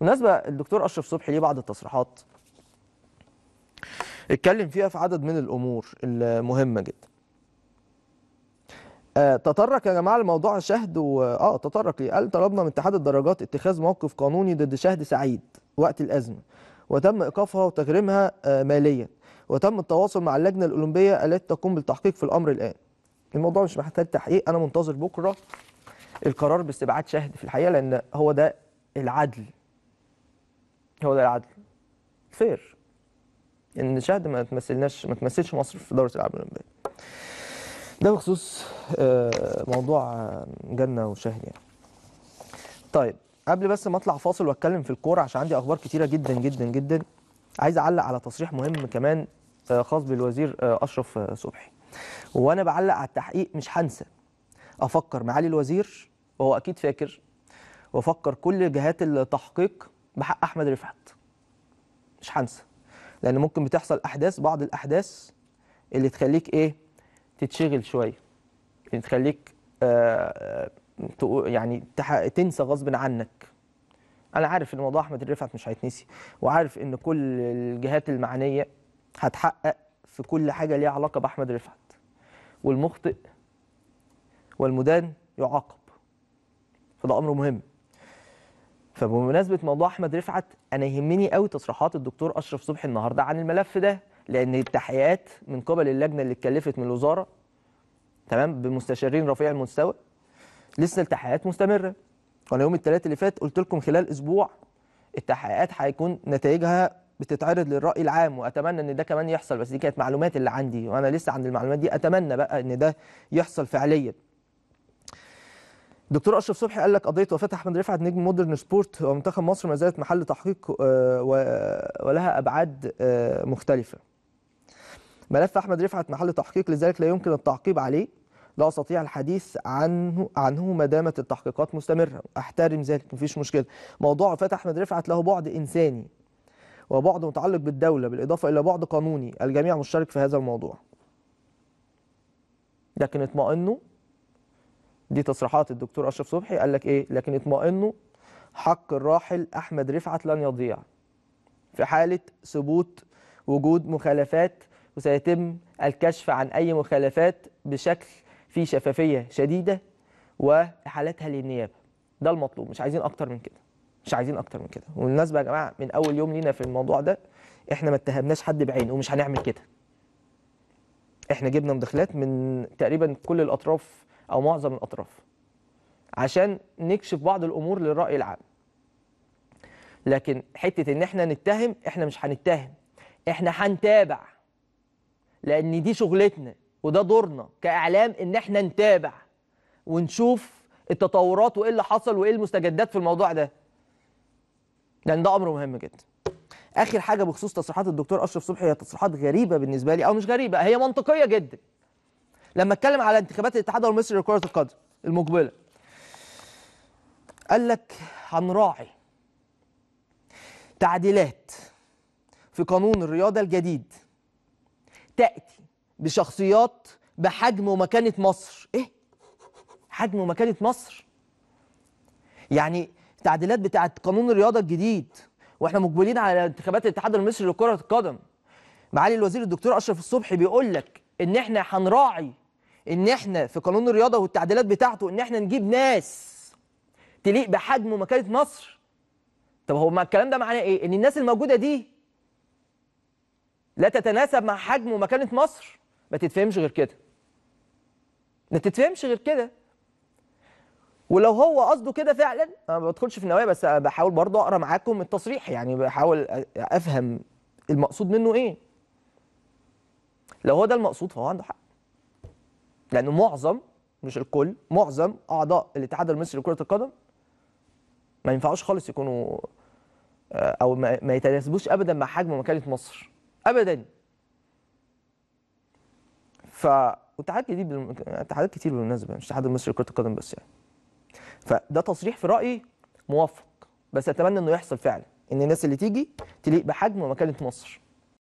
بالمناسبه الدكتور اشرف صبحي ليه بعض التصريحات اتكلم فيها في عدد من الامور المهمه جدا آه، تطرق يا جماعه لموضوع شهد و... اه تطرق ليه قال طلبنا من اتحاد الدرجات اتخاذ موقف قانوني ضد شهد سعيد وقت الازمه وتم ايقافها وتغريمها آه، ماليا وتم التواصل مع اللجنه الاولمبيه التي تقوم بالتحقيق في الامر الان الموضوع مش محتاج تحقيق انا منتظر بكره القرار باستبعاد شهد في الحقيقه لان هو ده العدل هو ده العدل فير ان يعني شهد ما تمثلناش ما تمثلش مصر في دوره الالعاب الاولمبيه ده بخصوص آه، موضوع آه، جنه وشهد يعني طيب قبل بس ما اطلع فاصل واتكلم في الكوره عشان عندي اخبار كتيره جدا جدا جدا عايز اعلق على تصريح مهم كمان آه، خاص بالوزير اشرف صبحي وانا بعلق على التحقيق مش هنسى افكر معالي الوزير وهو اكيد فاكر وافكر كل جهات التحقيق بحق احمد رفعت مش هنسى لان ممكن بتحصل احداث بعض الاحداث اللي تخليك ايه تتشغل شويه اللي يعني تخليك آه, آه، يعني تنسى غصب عنك انا عارف ان موضوع احمد رفعت مش هيتنسي وعارف ان كل الجهات المعنيه هتحقق في كل حاجه ليها علاقه باحمد رفعت والمخطئ والمدان يعاقب فده امر مهم فبمناسبه موضوع احمد رفعت انا يهمني قوي تصريحات الدكتور اشرف صبحي النهارده عن الملف ده لان التحقيقات من قبل اللجنه اللي اتكلفت من الوزاره تمام بمستشارين رفيع المستوى لسه التحقيقات مستمره وانا يوم الثلاث اللي فات قلت لكم خلال اسبوع التحقيقات هيكون نتائجها بتتعرض للراي العام واتمنى ان ده كمان يحصل بس دي كانت معلومات اللي عندي وانا لسه عند المعلومات دي اتمنى بقى ان ده يحصل فعليا دكتور اشرف صبحي قال لك قضيه وفاه احمد رفعت نجم مودرن سبورت ومنتخب مصر ما زالت محل تحقيق آه، ولها ابعاد آه، مختلفه. ملف احمد رفعت محل تحقيق لذلك لا يمكن التعقيب عليه لا استطيع الحديث عنه عنه ما دامت التحقيقات مستمره احترم ذلك مفيش مشكله. موضوع وفاه احمد رفعت له بعد انساني وبعد متعلق بالدوله بالاضافه الى بعد قانوني الجميع مشترك في هذا الموضوع. لكن اطمئنوا دي تصريحات الدكتور اشرف صبحي قال لك ايه لكن اطمئنوا حق الراحل احمد رفعت لن يضيع في حاله ثبوت وجود مخالفات وسيتم الكشف عن اي مخالفات بشكل في شفافيه شديده واحالتها للنيابه ده المطلوب مش عايزين اكتر من كده مش عايزين اكتر من كده وبالمناسبه يا جماعه من اول يوم لينا في الموضوع ده احنا ما اتهمناش حد بعينه ومش هنعمل كده احنا جبنا مداخلات من تقريبا كل الاطراف او معظم الاطراف عشان نكشف بعض الامور للراي العام لكن حته ان احنا نتهم احنا مش هنتهم احنا هنتابع لان دي شغلتنا وده دورنا كاعلام ان احنا نتابع ونشوف التطورات وايه اللي حصل وايه المستجدات في الموضوع ده لان ده امر مهم جدا اخر حاجه بخصوص تصريحات الدكتور اشرف صبحي هي تصريحات غريبه بالنسبه لي او مش غريبه هي منطقيه جدا لما اتكلم على انتخابات الاتحاد المصري لكره القدم المقبله قال لك هنراعي تعديلات في قانون الرياضه الجديد تاتي بشخصيات بحجم ومكانه مصر ايه حجم ومكانه مصر يعني التعديلات بتاعه قانون الرياضه الجديد واحنا مقبلين على انتخابات الاتحاد المصري لكره القدم معالي الوزير الدكتور اشرف الصبحي بيقول لك ان احنا هنراعي ان احنا في قانون الرياضه والتعديلات بتاعته ان احنا نجيب ناس تليق بحجم ومكانه مصر طب هو ما الكلام ده معناه ايه ان الناس الموجوده دي لا تتناسب مع حجم ومكانه مصر ما تتفهمش غير كده ما تتفهمش غير كده ولو هو قصده كده فعلا انا ما بدخلش في النوايا بس بحاول برضه اقرا معاكم التصريح يعني بحاول افهم المقصود منه ايه لو هو ده المقصود فهو عنده حق لانه معظم مش الكل معظم اعضاء الاتحاد المصري لكره القدم ما ينفعوش خالص يكونوا آه، او ما يتناسبوش ابدا مع حجم مكانة مصر ابدا ف واتحاد جديد بالم... اتحادات كتير بالمناسبه مش الاتحاد المصري لكره القدم بس يعني فده تصريح في رايي موفق بس اتمنى انه يحصل فعلا ان الناس اللي تيجي تليق بحجم ومكانه مصر